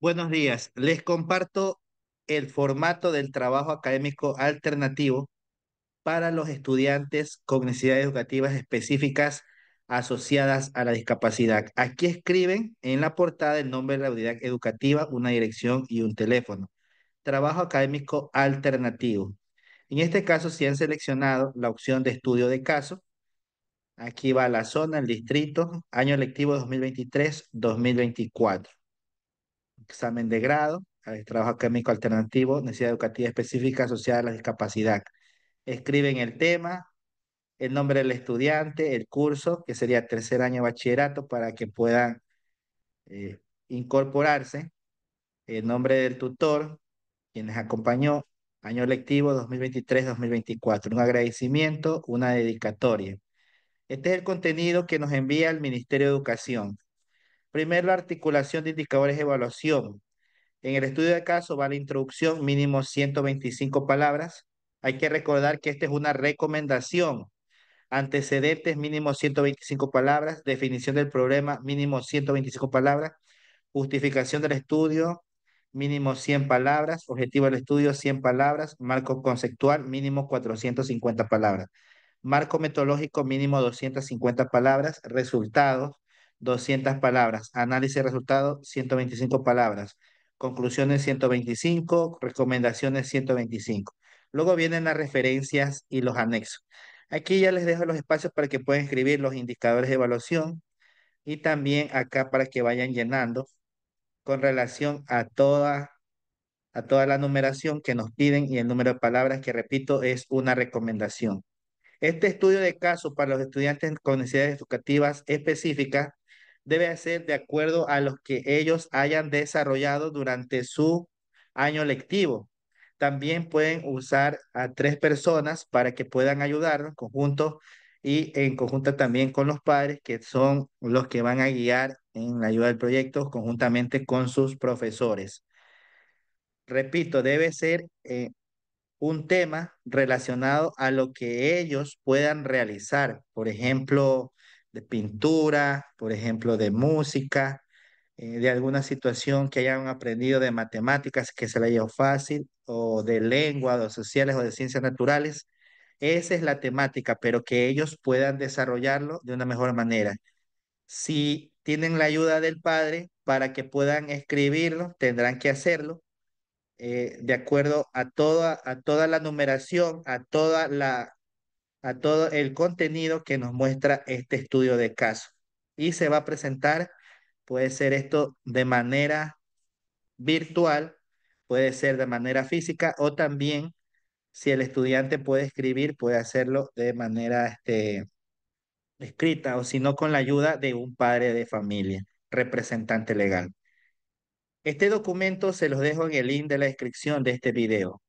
Buenos días. Les comparto el formato del trabajo académico alternativo para los estudiantes con necesidades educativas específicas asociadas a la discapacidad. Aquí escriben en la portada el nombre de la unidad educativa, una dirección y un teléfono. Trabajo académico alternativo. En este caso, si han seleccionado la opción de estudio de caso, aquí va la zona, el distrito, año lectivo 2023-2024 examen de grado, trabajo académico alternativo, necesidad educativa específica asociada a la discapacidad. Escriben el tema, el nombre del estudiante, el curso, que sería tercer año de bachillerato, para que puedan eh, incorporarse, el nombre del tutor, quienes les acompañó, año lectivo 2023-2024, un agradecimiento, una dedicatoria. Este es el contenido que nos envía el Ministerio de Educación. Primero, articulación de indicadores de evaluación. En el estudio de caso va la introducción, mínimo 125 palabras. Hay que recordar que esta es una recomendación. Antecedentes, mínimo 125 palabras. Definición del problema, mínimo 125 palabras. Justificación del estudio, mínimo 100 palabras. Objetivo del estudio, 100 palabras. Marco conceptual, mínimo 450 palabras. Marco metodológico, mínimo 250 palabras. Resultados, 200 palabras. Análisis de resultados, 125 palabras. Conclusiones, 125. Recomendaciones, 125. Luego vienen las referencias y los anexos. Aquí ya les dejo los espacios para que puedan escribir los indicadores de evaluación y también acá para que vayan llenando con relación a toda, a toda la numeración que nos piden y el número de palabras que, repito, es una recomendación. Este estudio de caso para los estudiantes con necesidades educativas específicas debe ser de acuerdo a los que ellos hayan desarrollado durante su año lectivo. También pueden usar a tres personas para que puedan en conjunto y en conjunto también con los padres que son los que van a guiar en la ayuda del proyecto conjuntamente con sus profesores. Repito, debe ser eh, un tema relacionado a lo que ellos puedan realizar. Por ejemplo, de pintura, por ejemplo, de música, eh, de alguna situación que hayan aprendido de matemáticas que se le haya fácil, o de lengua, o sociales, o de ciencias naturales. Esa es la temática, pero que ellos puedan desarrollarlo de una mejor manera. Si tienen la ayuda del padre para que puedan escribirlo, tendrán que hacerlo eh, de acuerdo a toda, a toda la numeración, a toda la a todo el contenido que nos muestra este estudio de caso. Y se va a presentar, puede ser esto de manera virtual, puede ser de manera física o también si el estudiante puede escribir, puede hacerlo de manera este, escrita o si no con la ayuda de un padre de familia, representante legal. Este documento se los dejo en el link de la descripción de este video.